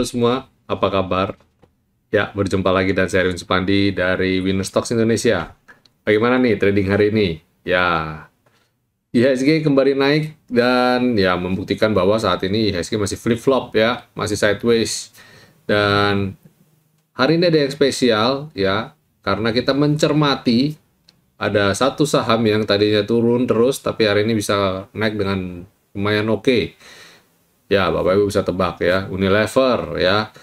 Halo semua, apa kabar? Ya, berjumpa lagi dan saya Arwin Supandi dari Winner Stocks Indonesia. Bagaimana nih trading hari ini? Ya, IHSG kembali naik dan ya membuktikan bahwa saat ini IHSG masih flip-flop ya, masih sideways. Dan hari ini ada yang spesial ya, karena kita mencermati ada satu saham yang tadinya turun terus tapi hari ini bisa naik dengan lumayan oke. Okay Ya, Bapak Ibu bisa tebak ya, Unilever ya.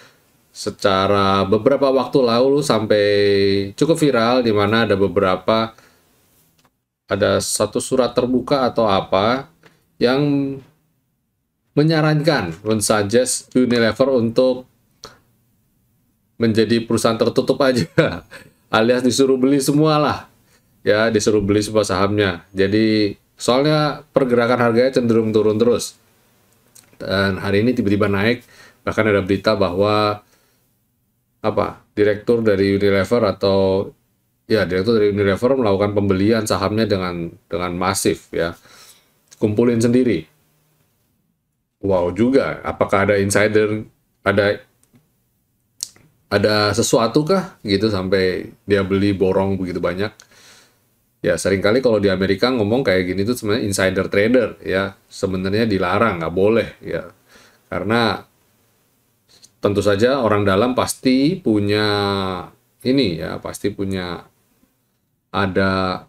Secara beberapa waktu lalu sampai cukup viral di mana ada beberapa ada satu surat terbuka atau apa yang menyarankan mensuggest Unilever untuk menjadi perusahaan tertutup aja alias disuruh beli semua lah ya disuruh beli semua sahamnya jadi soalnya pergerakan harganya cenderung turun terus dan hari ini tiba-tiba naik bahkan ada berita bahwa apa direktur dari Unilever atau ya direktur dari Unilever melakukan pembelian sahamnya dengan dengan masif ya kumpulin sendiri wow juga apakah ada insider ada ada sesuatu kah gitu sampai dia beli borong begitu banyak Ya seringkali kalau di Amerika ngomong kayak gini tuh sebenarnya insider trader ya sebenarnya dilarang nggak boleh ya karena tentu saja orang dalam pasti punya ini ya pasti punya ada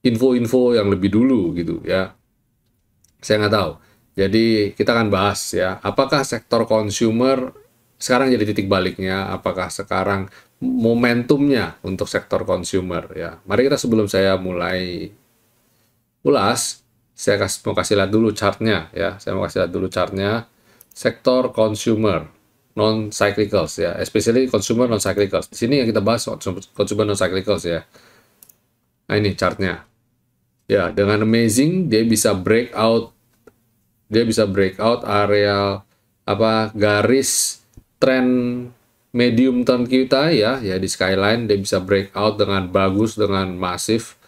info-info yang lebih dulu gitu ya saya nggak tahu jadi kita akan bahas ya apakah sektor consumer sekarang jadi titik baliknya apakah sekarang momentumnya untuk sektor consumer ya mari kita sebelum saya mulai ulas saya kasih, mau kasih lihat dulu chartnya ya saya mau kasih lihat dulu chartnya sektor consumer non cyclicals ya especially consumer non cyclicals di sini yang kita bahas consumer non cyclicals ya nah ini chartnya ya dengan amazing dia bisa breakout dia bisa breakout area apa garis tren medium term kita ya ya di skyline dia bisa breakout dengan bagus dengan masif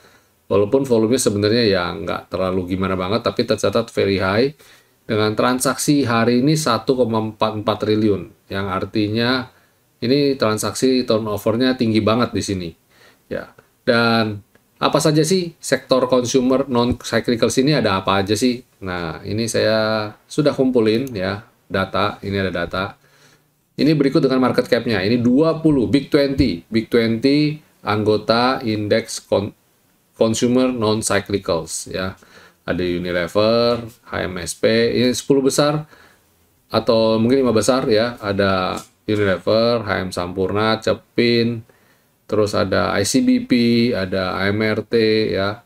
walaupun volumenya sebenarnya ya nggak terlalu gimana banget tapi tercatat very high dengan transaksi hari ini 1,44 triliun yang artinya ini transaksi turnovernya tinggi banget di sini ya dan apa saja sih sektor consumer non cyclical sini ada apa aja sih nah ini saya sudah kumpulin ya data ini ada data ini berikut dengan market cap-nya. Ini 20, Big 20. Big 20 anggota indeks kon consumer non-cyclicals ya. Ada Unilever, HMSP, ini 10 besar atau mungkin 5 besar ya. Ada Unilever, HM Sampurna, Cepin, terus ada ICBP, ada AMRT ya.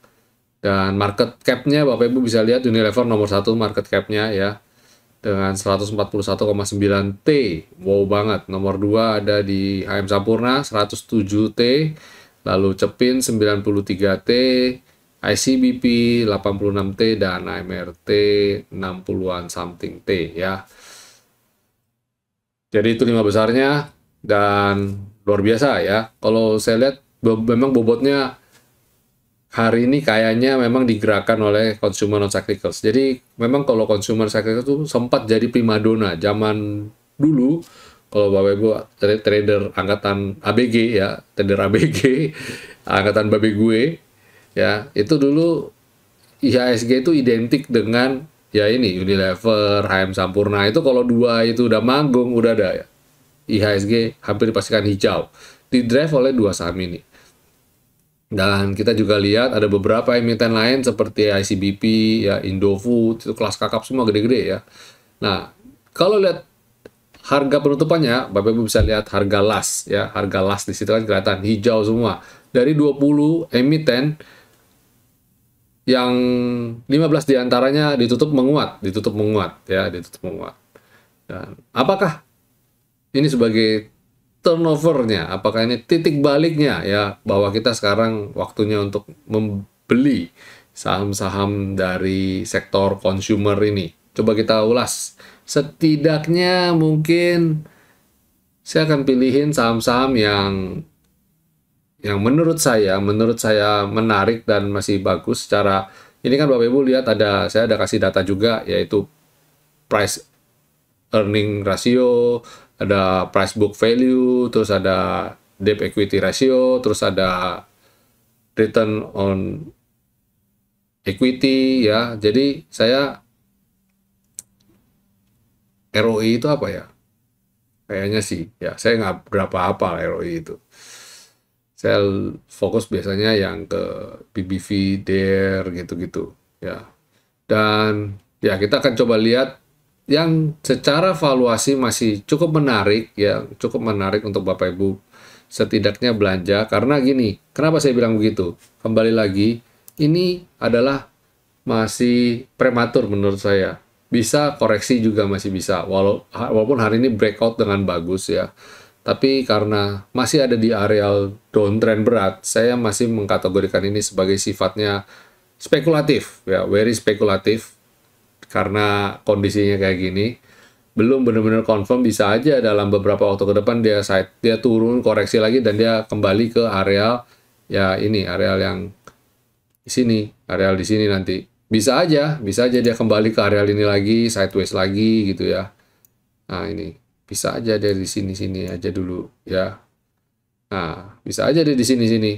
Dan market cap-nya Bapak Ibu bisa lihat Unilever nomor satu market cap-nya ya dengan 141,9 T. Wow banget. Nomor 2 ada di HM Sampurna 107 T, lalu Cepin 93 T, ICBP 86 T dan AMRT 60-an something T ya. Jadi itu lima besarnya dan luar biasa ya. Kalau saya lihat memang bobotnya hari ini kayaknya memang digerakkan oleh consumer non cyclicals. Jadi memang kalau consumer cyclicals itu sempat jadi primadona zaman dulu kalau Bapak Ibu trader angkatan ABG ya, trader ABG angkatan babe gue ya, itu dulu IHSG itu identik dengan ya ini Unilever, HM Sampurna itu kalau dua itu udah manggung udah ada ya. IHSG hampir dipastikan hijau. Didrive oleh dua saham ini. Dan kita juga lihat ada beberapa emiten lain seperti ICBP, ya Indofood, itu kelas kakap semua gede-gede ya. Nah, kalau lihat harga penutupannya, Bapak Ibu bisa lihat harga las ya, harga las di situ kan kelihatan hijau semua. Dari 20 emiten yang 15 diantaranya ditutup menguat, ditutup menguat ya, ditutup menguat. Dan apakah ini sebagai turnovernya, apakah ini titik baliknya ya bahwa kita sekarang waktunya untuk membeli saham-saham dari sektor consumer ini. Coba kita ulas. Setidaknya mungkin saya akan pilihin saham-saham yang yang menurut saya menurut saya menarik dan masih bagus secara ini kan Bapak Ibu lihat ada saya ada kasih data juga yaitu price earning ratio, ada price book value, terus ada debt equity ratio, terus ada return on equity ya. Jadi saya ROI itu apa ya? Kayaknya sih, ya saya nggak berapa apa ROI itu. Saya fokus biasanya yang ke PBV, DER, e, gitu-gitu ya. Dan ya kita akan coba lihat yang secara valuasi masih cukup menarik ya, cukup menarik untuk Bapak Ibu setidaknya belanja karena gini, kenapa saya bilang begitu? Kembali lagi, ini adalah masih prematur menurut saya. Bisa koreksi juga masih bisa walau walaupun hari ini breakout dengan bagus ya. Tapi karena masih ada di areal downtrend berat, saya masih mengkategorikan ini sebagai sifatnya spekulatif ya, very spekulatif karena kondisinya kayak gini belum benar-benar confirm bisa aja dalam beberapa waktu ke depan dia side dia turun koreksi lagi dan dia kembali ke areal ya ini areal yang di sini areal di sini nanti bisa aja bisa aja dia kembali ke areal ini lagi sideways lagi gitu ya nah ini bisa aja dia di sini sini aja dulu ya nah bisa aja dia di sini sini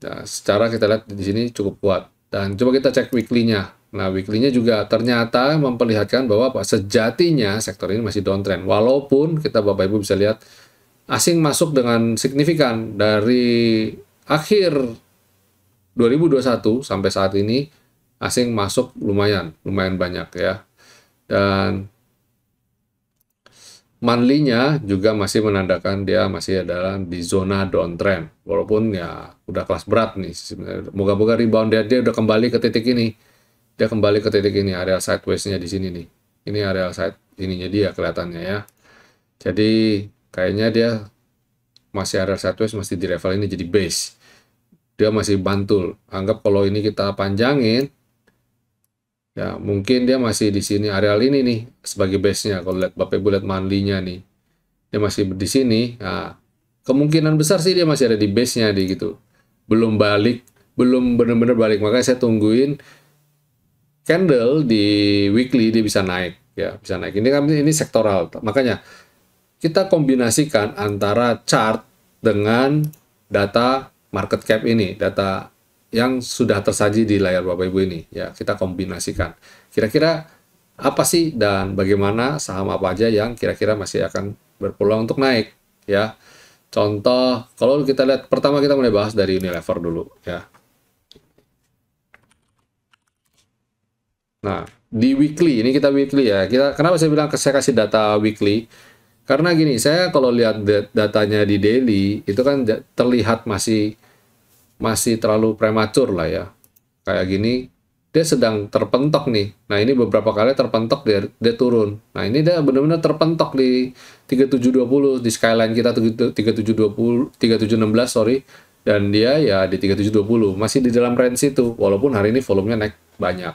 nah, secara kita lihat di sini cukup kuat dan coba kita cek weekly-nya Nah, weekly-nya juga ternyata memperlihatkan bahwa apa, sejatinya sektor ini masih downtrend. Walaupun kita Bapak Ibu bisa lihat asing masuk dengan signifikan dari akhir 2021 sampai saat ini asing masuk lumayan, lumayan banyak ya. Dan monthly-nya juga masih menandakan dia masih adalah di zona downtrend. Walaupun ya udah kelas berat nih Moga-moga rebound dia, dia udah kembali ke titik ini dia kembali ke titik ini area sideways-nya di sini nih ini area side ininya dia kelihatannya ya jadi kayaknya dia masih area sideways masih di level ini jadi base dia masih bantul anggap kalau ini kita panjangin ya mungkin dia masih di sini areal ini nih sebagai base-nya kalau lihat Bapak Ibu lihat mandinya nih dia masih di sini nah, kemungkinan besar sih dia masih ada di base-nya di gitu belum balik belum benar-benar balik makanya saya tungguin candle di weekly dia bisa naik ya bisa naik ini kan ini sektoral makanya kita kombinasikan antara chart dengan data market cap ini data yang sudah tersaji di layar bapak ibu ini ya kita kombinasikan kira-kira apa sih dan bagaimana saham apa aja yang kira-kira masih akan berpeluang untuk naik ya contoh kalau kita lihat pertama kita mulai bahas dari Unilever dulu ya Nah, di weekly, ini kita weekly ya. Kita kenapa saya bilang saya kasih data weekly? Karena gini, saya kalau lihat datanya di daily itu kan terlihat masih masih terlalu prematur lah ya. Kayak gini, dia sedang terpentok nih. Nah, ini beberapa kali terpentok dia, dia turun. Nah, ini dia benar-benar terpentok di 3720 di skyline kita 3720 3716 gitu, sorry dan dia ya di 3720 masih di dalam range itu walaupun hari ini volumenya naik banyak.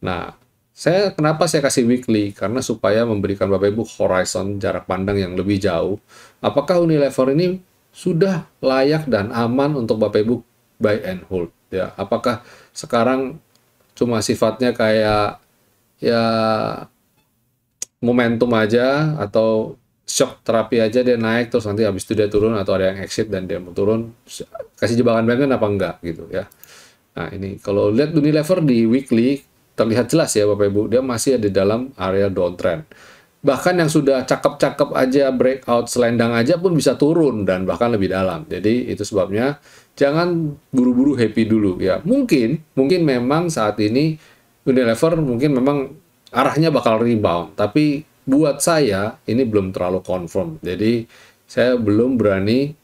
Nah, saya kenapa saya kasih weekly? Karena supaya memberikan Bapak Ibu horizon jarak pandang yang lebih jauh. Apakah Unilever ini sudah layak dan aman untuk Bapak Ibu buy and hold? Ya, apakah sekarang cuma sifatnya kayak ya momentum aja atau shock terapi aja dia naik terus nanti habis itu dia turun atau ada yang exit dan dia mau turun kasih jebakan banget apa enggak gitu ya. Nah, ini kalau lihat Unilever di weekly terlihat jelas ya Bapak Ibu, dia masih ada di dalam area downtrend. Bahkan yang sudah cakep-cakep aja breakout selendang aja pun bisa turun dan bahkan lebih dalam. Jadi itu sebabnya jangan buru-buru happy dulu ya. Mungkin mungkin memang saat ini Unilever mungkin memang arahnya bakal rebound, tapi buat saya ini belum terlalu confirm. Jadi saya belum berani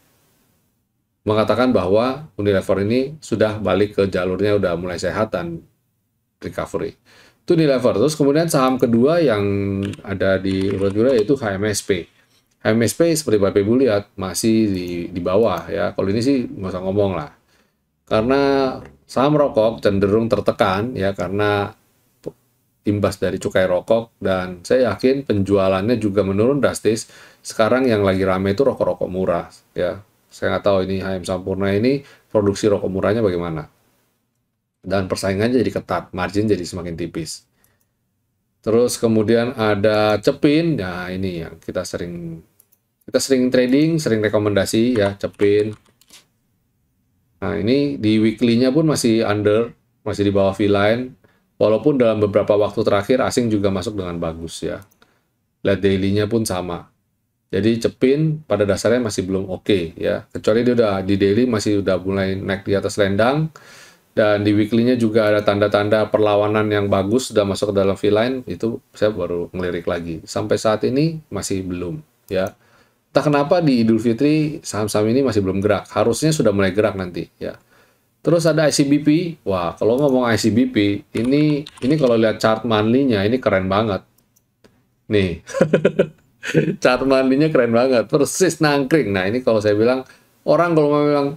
mengatakan bahwa Unilever ini sudah balik ke jalurnya udah mulai sehat recovery. Itu di lever. Terus kemudian saham kedua yang ada di urut kedua yaitu HMSP. HMSP seperti Bapak Ibu lihat masih di, di bawah ya. Kalau ini sih nggak usah ngomong lah. Karena saham rokok cenderung tertekan ya karena imbas dari cukai rokok dan saya yakin penjualannya juga menurun drastis. Sekarang yang lagi rame itu rokok-rokok murah ya. Saya nggak tahu ini HM Sampurna ini produksi rokok murahnya bagaimana dan persaingannya jadi ketat, margin jadi semakin tipis. Terus kemudian ada cepin, nah ini yang kita sering kita sering trading, sering rekomendasi ya cepin. Nah ini di weekly-nya pun masih under, masih di bawah V-line. Walaupun dalam beberapa waktu terakhir asing juga masuk dengan bagus ya. Lihat daily-nya pun sama. Jadi cepin pada dasarnya masih belum oke okay, ya. Kecuali dia udah di daily masih udah mulai naik di atas lendang dan di weekly-nya juga ada tanda-tanda perlawanan yang bagus sudah masuk ke dalam V-line itu saya baru ngelirik lagi sampai saat ini masih belum ya tak kenapa di Idul Fitri saham-saham ini masih belum gerak harusnya sudah mulai gerak nanti ya terus ada ICBP wah kalau ngomong ICBP ini ini kalau lihat chart monthly-nya ini keren banget nih chart monthly-nya keren banget persis nangkring nah ini kalau saya bilang orang kalau memang bilang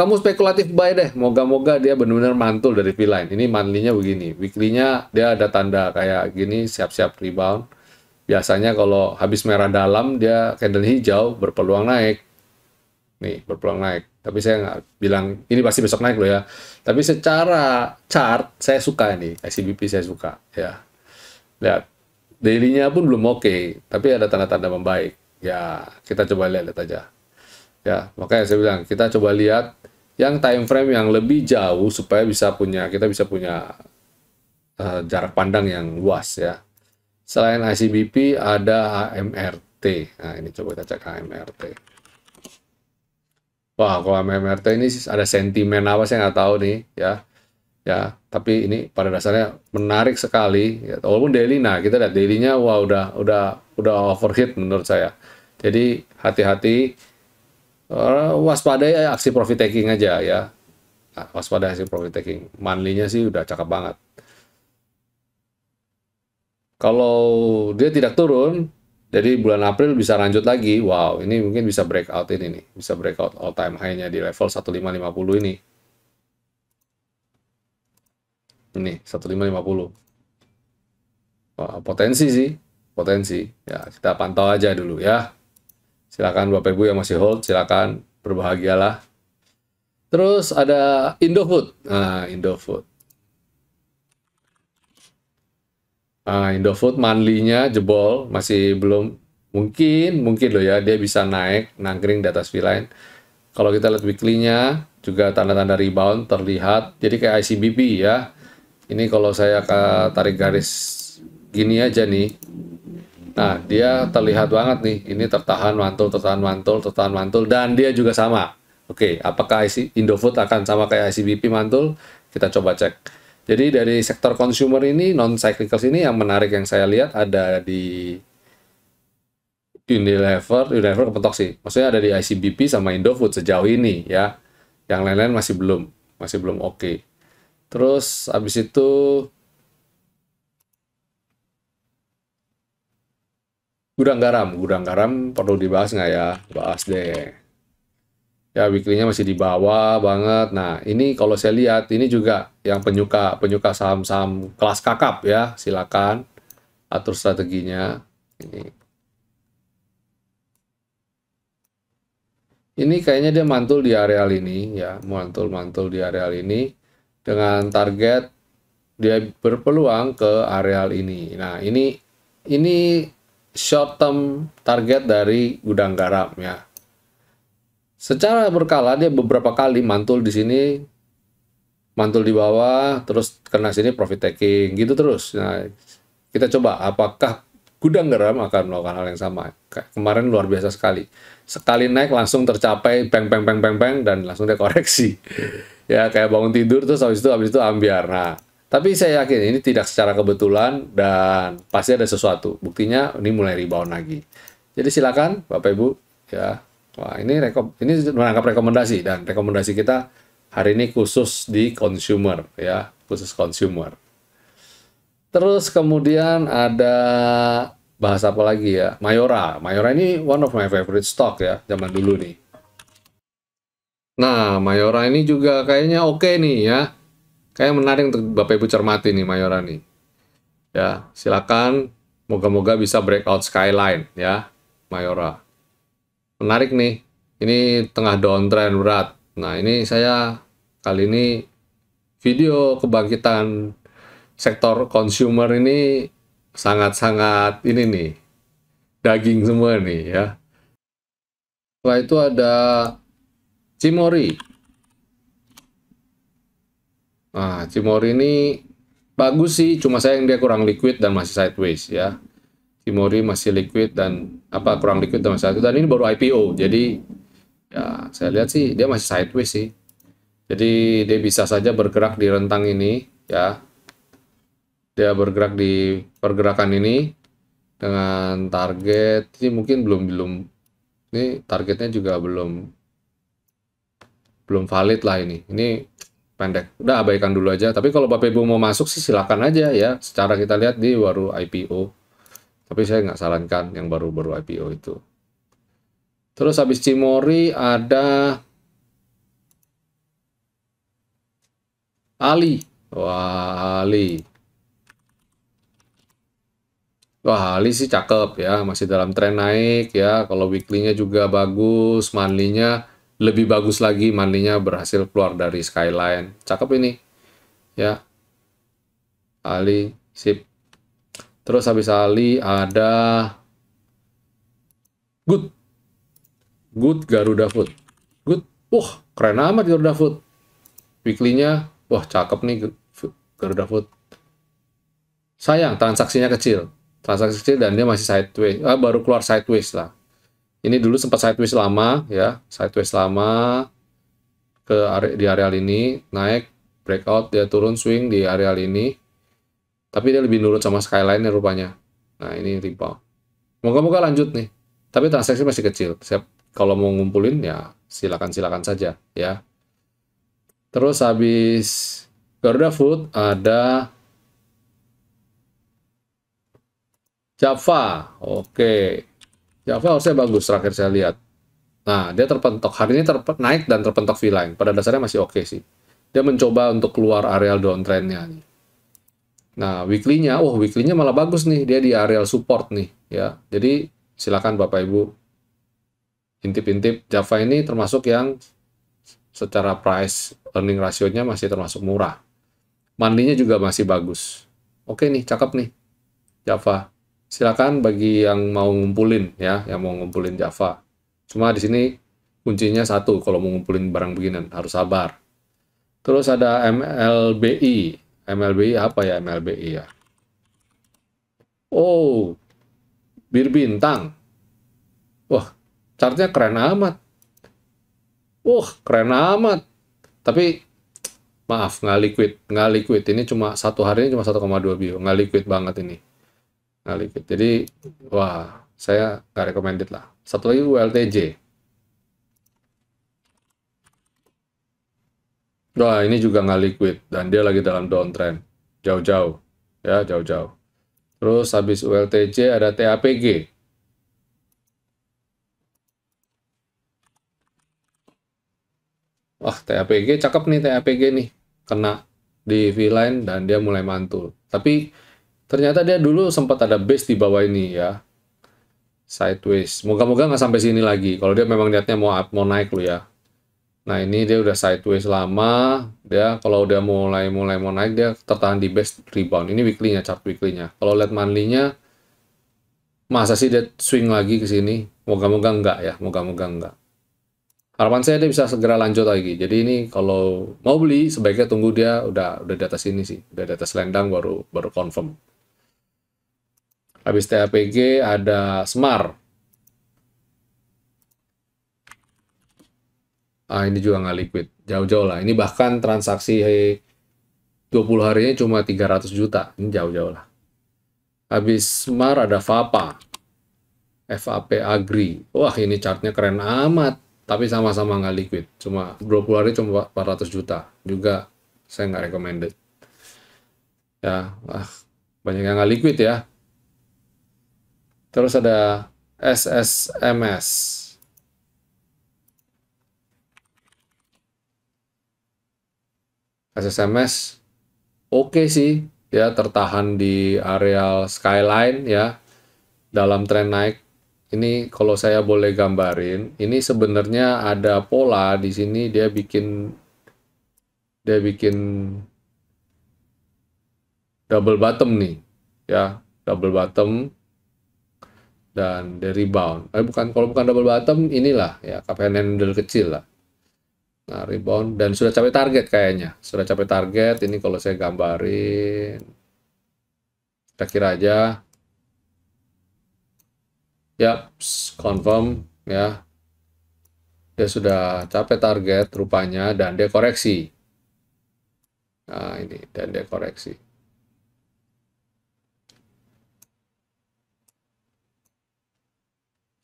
kamu spekulatif buy deh. Moga-moga dia benar-benar mantul dari V-line. Ini manlinya begini. Weekly-nya dia ada tanda kayak gini, siap-siap rebound. Biasanya kalau habis merah dalam, dia candle hijau berpeluang naik. Nih, berpeluang naik. Tapi saya nggak bilang, ini pasti besok naik loh ya. Tapi secara chart, saya suka ini SCBP e saya suka. ya Lihat, daily-nya pun belum oke. Okay, tapi ada tanda-tanda membaik. Ya, kita coba lihat-lihat aja. Ya, makanya saya bilang, kita coba lihat yang time frame yang lebih jauh supaya bisa punya kita bisa punya uh, jarak pandang yang luas ya. Selain ICBP ada AMRT. Nah, ini coba kita cek AMRT. Wah, kalau AMRT ini ada sentimen apa saya nggak tahu nih ya. Ya, tapi ini pada dasarnya menarik sekali ya, walaupun daily nah kita lihat dailynya wah udah udah udah overheat menurut saya. Jadi hati-hati uh, ya aksi profit taking aja ya. Nah, waspada aksi profit taking. Manlinya sih udah cakep banget. Kalau dia tidak turun, jadi bulan April bisa lanjut lagi. Wow, ini mungkin bisa breakout ini nih. Bisa breakout all time high-nya di level 1550 ini. Ini 1550. potensi sih, potensi. Ya, kita pantau aja dulu ya. Silakan Bapak Ibu yang masih hold, silakan berbahagialah. Terus ada Indofood. Nah, Indofood. Nah, Indofood manlinya jebol, masih belum mungkin, mungkin loh ya, dia bisa naik, nangkring di atas V-line. Kalau kita lihat weekly-nya, juga tanda-tanda rebound terlihat. Jadi kayak ICBP ya. Ini kalau saya tarik garis gini aja nih, Nah, dia terlihat banget nih, ini tertahan mantul, tertahan mantul, tertahan mantul, dan dia juga sama. Oke, apakah IC, Indofood akan sama kayak ICBP mantul? Kita coba cek. Jadi dari sektor consumer ini, non cyclical ini yang menarik yang saya lihat ada di Unilever, Unilever kepentok sih. Maksudnya ada di ICBP sama Indofood sejauh ini ya. Yang lain-lain masih belum, masih belum oke. Okay. Terus abis itu Gudang garam, gudang garam perlu dibahas nggak ya? Bahas deh. Ya weekly-nya masih di bawah banget. Nah ini kalau saya lihat ini juga yang penyuka penyuka saham-saham kelas kakap ya silakan atur strateginya. Ini ini kayaknya dia mantul di areal ini ya mantul-mantul di areal ini dengan target dia berpeluang ke areal ini nah ini ini short term target dari gudang garam ya. Secara berkala dia beberapa kali mantul di sini, mantul di bawah, terus kena sini profit taking gitu terus. Nah, kita coba apakah gudang garam akan melakukan hal yang sama. Kemarin luar biasa sekali. Sekali naik langsung tercapai peng peng peng peng peng dan langsung dia koreksi. ya kayak bangun tidur terus habis itu habis itu ambiar. Nah, tapi saya yakin ini tidak secara kebetulan dan pasti ada sesuatu. Buktinya ini mulai rebound lagi. Jadi silakan Bapak Ibu ya. Wah, ini rekom ini menangkap rekomendasi dan rekomendasi kita hari ini khusus di consumer ya, khusus consumer. Terus kemudian ada bahas apa lagi ya? Mayora. Mayora ini one of my favorite stock ya zaman dulu nih. Nah, Mayora ini juga kayaknya oke okay nih ya Kayak menarik untuk Bapak Ibu cermati nih Mayora nih. Ya, silakan moga-moga bisa breakout skyline ya Mayora. Menarik nih. Ini tengah downtrend berat. Nah, ini saya kali ini video kebangkitan sektor consumer ini sangat-sangat ini nih daging semua nih ya. Setelah itu ada Cimori. Nah, Cimori ini bagus sih, cuma sayang dia kurang liquid dan masih sideways ya. Cimori masih liquid dan apa kurang liquid dan masih sideways. Dan ini baru IPO, jadi ya saya lihat sih dia masih sideways sih. Jadi dia bisa saja bergerak di rentang ini ya. Dia bergerak di pergerakan ini dengan target ini mungkin belum belum ini targetnya juga belum belum valid lah ini. Ini pendek. Udah abaikan dulu aja. Tapi kalau Bapak Ibu mau masuk sih silakan aja ya. Secara kita lihat di baru IPO. Tapi saya nggak sarankan yang baru-baru IPO itu. Terus habis Cimori ada Ali. Wah, Ali. Wah, Ali sih cakep ya, masih dalam tren naik ya. Kalau weekly-nya juga bagus, monthly-nya lebih bagus lagi mandinya berhasil keluar dari skyline cakep ini ya Ali sip terus habis Ali ada good good Garuda Food good wah keren amat Garuda Food weekly-nya wah cakep nih Garuda Food sayang transaksinya kecil transaksi kecil dan dia masih sideways ah, baru keluar sideways lah ini dulu sempat sideways lama ya sideways lama ke area, di areal ini naik breakout dia turun swing di areal ini tapi dia lebih nurut sama skyline nya rupanya nah ini rebound moga-moga lanjut nih tapi transaksi masih kecil siap kalau mau ngumpulin ya silakan silakan saja ya terus habis Garuda Food ada Java oke Java harusnya bagus terakhir saya lihat. Nah, dia terpentok. Hari ini terpe naik dan terpentok V-line. Pada dasarnya masih oke okay sih. Dia mencoba untuk keluar areal downtrendnya. Nah, weekly-nya, wah oh, weekly-nya malah bagus nih. Dia di areal support nih. ya. Jadi, silakan Bapak-Ibu intip-intip. Java ini termasuk yang secara price earning rasionya masih termasuk murah. Mandinya juga masih bagus. Oke nih, cakep nih. Java silakan bagi yang mau ngumpulin ya, yang mau ngumpulin Java. Cuma di sini kuncinya satu, kalau mau ngumpulin barang beginian harus sabar. Terus ada MLBI. MLBI apa ya MLBI ya? Oh, bir bintang. Wah, chartnya keren amat. Wah, keren amat. Tapi maaf nggak liquid, nggak liquid. Ini cuma satu hari ini cuma 1,2 bio, nggak liquid banget ini. Nah, liquid. Jadi, wah, saya nggak recommended lah. Satu lagi ULTJ. Wah, ini juga nggak liquid dan dia lagi dalam downtrend. Jauh-jauh. Ya, jauh-jauh. Terus habis WLTJ ada TAPG. Wah, TAPG cakep nih TAPG nih. Kena di V-line dan dia mulai mantul. Tapi Ternyata dia dulu sempat ada base di bawah ini ya. Sideways. Moga-moga nggak sampai sini lagi. Kalau dia memang niatnya mau up, mau naik lo ya. Nah ini dia udah sideways lama. Dia kalau udah mulai mulai mau naik dia tertahan di base rebound. Ini weekly-nya, chart weekly-nya. Kalau lihat manlinya, masa sih dia swing lagi ke sini? Moga-moga enggak ya, moga-moga enggak. Harapan saya dia bisa segera lanjut lagi. Jadi ini kalau mau beli sebaiknya tunggu dia udah udah di atas ini sih, udah di atas lendang baru baru confirm. Habis TAPG ada Smart, Ah, ini juga nggak liquid. Jauh-jauh lah. Ini bahkan transaksi 20 harinya cuma 300 juta. Ini jauh-jauh lah. Habis Smart ada Vapa. FAP Agri. Wah, ini chartnya keren amat. Tapi sama-sama nggak liquid. Cuma 20 hari cuma 400 juta. Juga saya nggak recommended. Ya, wah, banyak yang nggak liquid ya. Terus ada SSMS. SSMS oke okay sih ya tertahan di areal skyline ya dalam tren naik ini kalau saya boleh gambarin, ini sebenarnya ada pola di sini dia bikin dia bikin double bottom nih, ya double bottom dan the rebound. Eh bukan kalau bukan double bottom inilah ya KPN handle kecil lah. Nah, rebound dan sudah capai target kayaknya. Sudah capai target ini kalau saya gambarin kita kira aja. Yap, confirm ya. Dia sudah capai target rupanya dan dia koreksi. Nah, ini dan dia koreksi.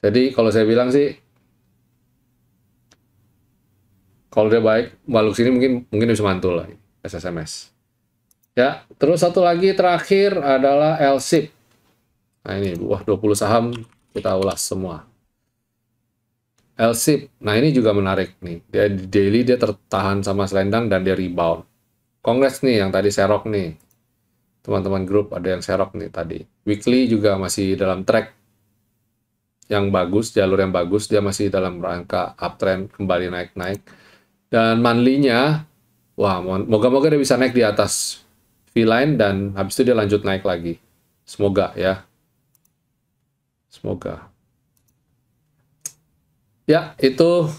Jadi kalau saya bilang sih kalau dia baik balik sini mungkin mungkin bisa mantul lah SSMs. Ya, terus satu lagi terakhir adalah LSIP. Nah ini, wah 20 saham kita ulas semua. LSIP, nah ini juga menarik nih. Dia di daily dia tertahan sama selendang dan dia rebound. Kongres nih yang tadi serok nih. Teman-teman grup ada yang serok nih tadi. Weekly juga masih dalam track yang bagus, jalur yang bagus, dia masih dalam rangka uptrend kembali naik-naik. Dan manlinya, wah, moga-moga dia bisa naik di atas V-line dan habis itu dia lanjut naik lagi. Semoga ya. Semoga. Ya, itu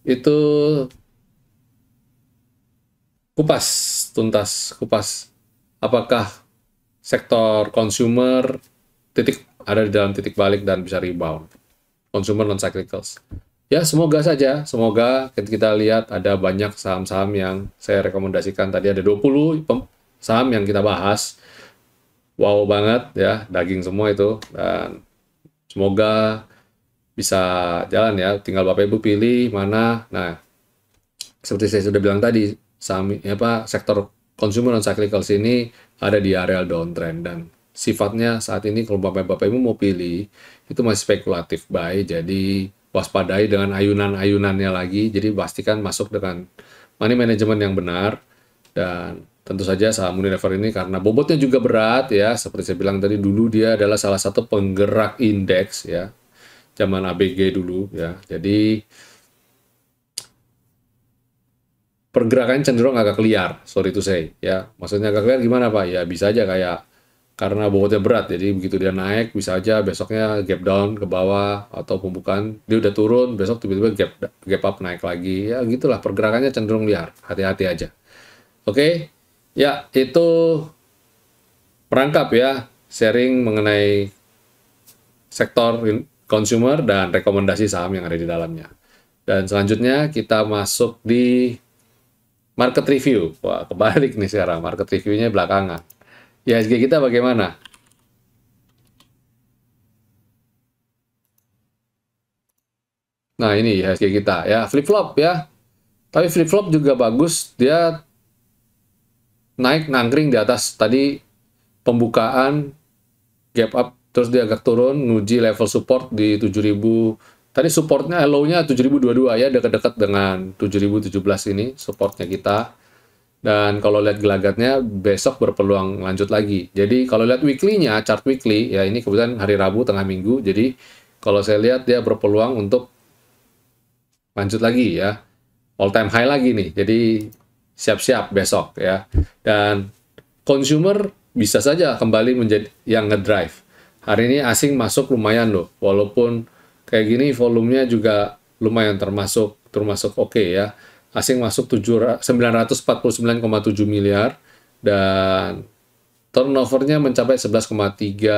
itu kupas tuntas kupas apakah sektor consumer titik ada di dalam titik balik dan bisa rebound. Consumer non cyclicals. Ya, semoga saja, semoga kita lihat ada banyak saham-saham yang saya rekomendasikan tadi ada 20 saham yang kita bahas. Wow banget ya, daging semua itu dan semoga bisa jalan ya. Tinggal Bapak Ibu pilih mana. Nah, seperti saya sudah bilang tadi, saham apa sektor consumer non cyclicals ini ada di areal downtrend dan sifatnya saat ini kalau bapak-bapak ibu mau pilih itu masih spekulatif baik jadi waspadai dengan ayunan-ayunannya lagi jadi pastikan masuk dengan money management yang benar dan tentu saja saham Unilever ini karena bobotnya juga berat ya seperti saya bilang tadi dulu dia adalah salah satu penggerak indeks ya zaman ABG dulu ya jadi pergerakan cenderung agak liar sorry to say ya maksudnya agak liar gimana pak ya bisa aja kayak karena bobotnya berat jadi begitu dia naik bisa aja besoknya gap down ke bawah atau pembukaan dia udah turun besok tiba-tiba gap gap up naik lagi ya gitulah pergerakannya cenderung liar hati-hati aja oke okay? ya itu perangkap ya sharing mengenai sektor consumer dan rekomendasi saham yang ada di dalamnya dan selanjutnya kita masuk di market review wah kebalik nih sekarang market reviewnya belakangan IHSG ya, kita bagaimana? Nah ini IHSG kita ya flip-flop ya. Tapi flip-flop juga bagus. Dia naik nangkring di atas tadi pembukaan gap up terus dia agak turun nguji level support di 7000 tadi supportnya low-nya 7022 ya dekat-dekat dengan 7017 ini supportnya kita dan kalau lihat gelagatnya besok berpeluang lanjut lagi. Jadi kalau lihat weekly-nya, chart weekly ya ini kebetulan hari Rabu tengah minggu. Jadi kalau saya lihat dia berpeluang untuk lanjut lagi ya. All time high lagi nih. Jadi siap-siap besok ya. Dan consumer bisa saja kembali menjadi yang ngedrive. Hari ini asing masuk lumayan loh. Walaupun kayak gini volumenya juga lumayan termasuk termasuk oke okay ya asing masuk 949,7 miliar dan turnovernya mencapai 11,35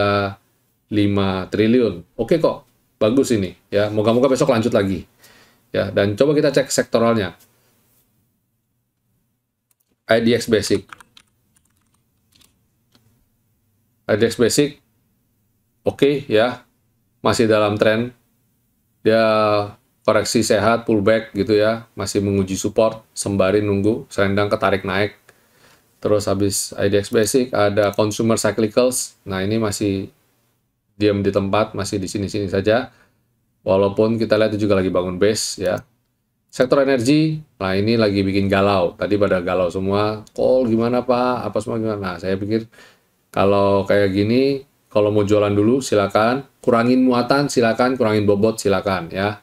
triliun. Oke kok, bagus ini ya. Moga-moga besok lanjut lagi. Ya, dan coba kita cek sektoralnya. IDX Basic. IDX Basic oke okay, ya. Masih dalam tren. Dia koreksi sehat, pullback gitu ya, masih menguji support, sembari nunggu selendang ketarik naik. Terus habis IDX Basic ada Consumer Cyclicals, nah ini masih diam di tempat, masih di sini-sini saja. Walaupun kita lihat itu juga lagi bangun base ya. Sektor energi, nah ini lagi bikin galau. Tadi pada galau semua, call gimana pak, apa semua gimana. Nah, saya pikir kalau kayak gini, kalau mau jualan dulu silakan, kurangin muatan silakan, kurangin bobot silakan ya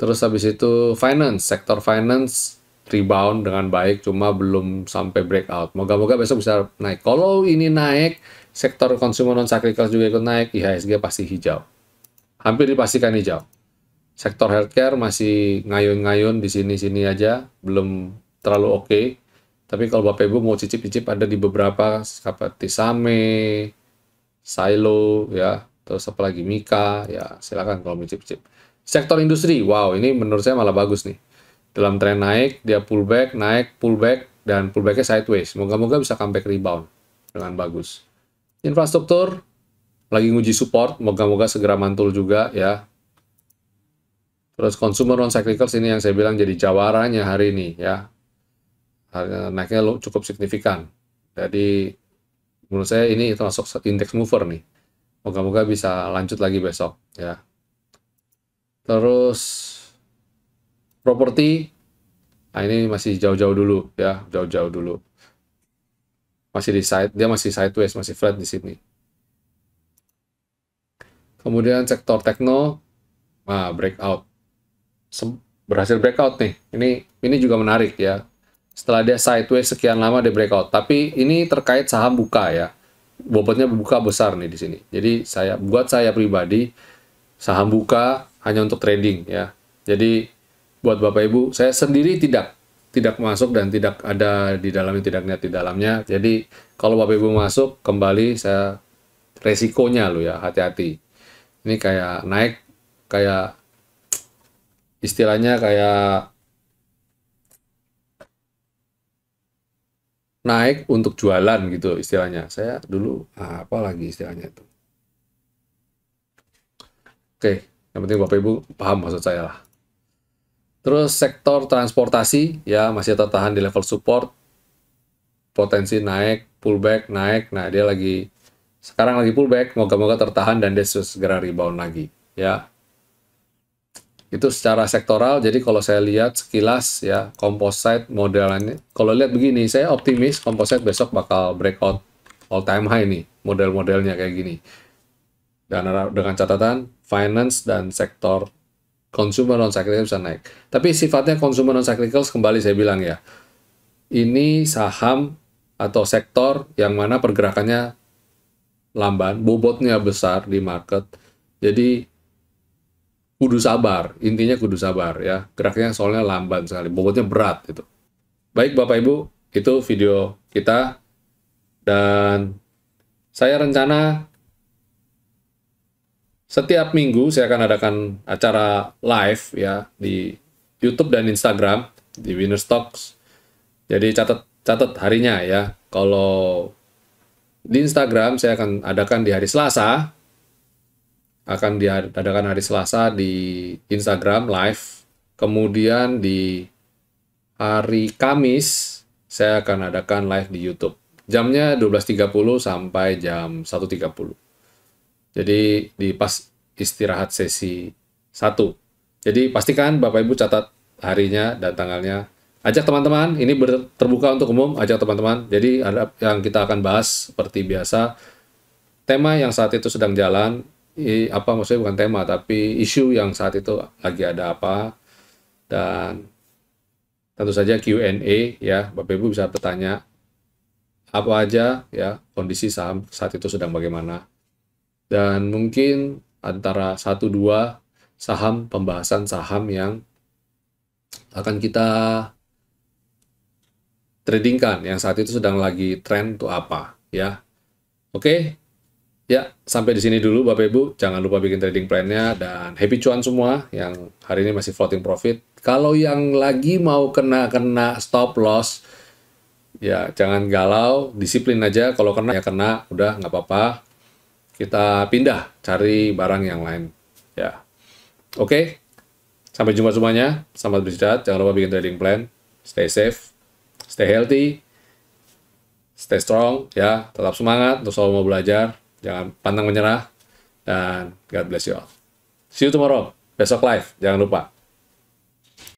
Terus habis itu finance, sektor finance rebound dengan baik cuma belum sampai breakout. Moga-moga besok bisa naik. Kalau ini naik, sektor consumer non cyclical juga ikut naik, IHSG pasti hijau. Hampir dipastikan hijau. Sektor healthcare masih ngayun-ngayun di sini-sini aja, belum terlalu oke. Okay. Tapi kalau Bapak Ibu mau cicip-cicip ada di beberapa seperti Same, Silo ya, terus apalagi Mika ya, silakan kalau mau cicip-cicip. Sektor industri, wow ini menurut saya malah bagus nih. Dalam tren naik, dia pullback, naik, pullback, dan pullbacknya sideways. Moga-moga bisa comeback rebound dengan bagus. Infrastruktur, lagi nguji support, moga-moga segera mantul juga ya. Terus consumer non cyclicals ini yang saya bilang jadi jawaranya hari ini ya. Eh, naiknya cukup signifikan. Jadi menurut saya ini termasuk indeks mover nih. Moga-moga bisa lanjut lagi besok ya terus properti nah ini masih jauh-jauh dulu ya jauh-jauh dulu masih di side dia masih sideways masih flat di sini kemudian sektor tekno nah breakout berhasil breakout nih ini ini juga menarik ya setelah dia sideways sekian lama dia breakout tapi ini terkait saham buka ya bobotnya buka besar nih di sini jadi saya buat saya pribadi saham buka hanya untuk trading ya. Jadi buat Bapak Ibu, saya sendiri tidak tidak masuk dan tidak ada di dalamnya, tidak niat di dalamnya. Jadi kalau Bapak Ibu masuk kembali saya resikonya lo ya, hati-hati. Ini kayak naik kayak istilahnya kayak naik untuk jualan gitu istilahnya. Saya dulu ah, apa lagi istilahnya itu. Oke, yang penting Bapak Ibu paham maksud saya lah. Terus sektor transportasi ya masih tertahan di level support. Potensi naik, pullback, naik. Nah, dia lagi sekarang lagi pullback, moga-moga tertahan dan dia segera rebound lagi ya. Itu secara sektoral. Jadi kalau saya lihat sekilas ya komposite modelannya kalau lihat begini, saya optimis komposite besok bakal breakout all time high nih model-modelnya kayak gini dan dengan catatan finance dan sektor consumer non cyclical bisa naik. Tapi sifatnya consumer non cyclical kembali saya bilang ya, ini saham atau sektor yang mana pergerakannya lamban, bobotnya besar di market. Jadi kudu sabar, intinya kudu sabar ya. Geraknya soalnya lamban sekali, bobotnya berat itu. Baik Bapak Ibu, itu video kita dan saya rencana setiap minggu saya akan adakan acara live ya di YouTube dan Instagram di Winner Stocks. Jadi catat catat harinya ya. Kalau di Instagram saya akan adakan di hari Selasa akan diadakan hari Selasa di Instagram live. Kemudian di hari Kamis saya akan adakan live di YouTube. Jamnya 12.30 sampai jam 1.30. Jadi di pas istirahat sesi 1. Jadi pastikan Bapak Ibu catat harinya dan tanggalnya. Ajak teman-teman, ini terbuka untuk umum, ajak teman-teman. Jadi ada yang kita akan bahas seperti biasa tema yang saat itu sedang jalan, apa maksudnya bukan tema tapi isu yang saat itu lagi ada apa dan tentu saja Q&A ya, Bapak Ibu bisa bertanya apa aja ya kondisi saham saat itu sedang bagaimana dan mungkin antara satu dua saham pembahasan saham yang akan kita tradingkan yang saat itu sedang lagi tren itu apa ya oke okay? ya sampai di sini dulu bapak ibu jangan lupa bikin trading plannya dan happy cuan semua yang hari ini masih floating profit kalau yang lagi mau kena kena stop loss ya jangan galau disiplin aja kalau kena ya kena udah nggak apa-apa kita pindah cari barang yang lain ya oke okay. sampai jumpa semuanya selamat beristirahat jangan lupa bikin trading plan stay safe stay healthy stay strong ya tetap semangat terus selalu mau belajar jangan pantang menyerah dan God bless you all see you tomorrow besok live jangan lupa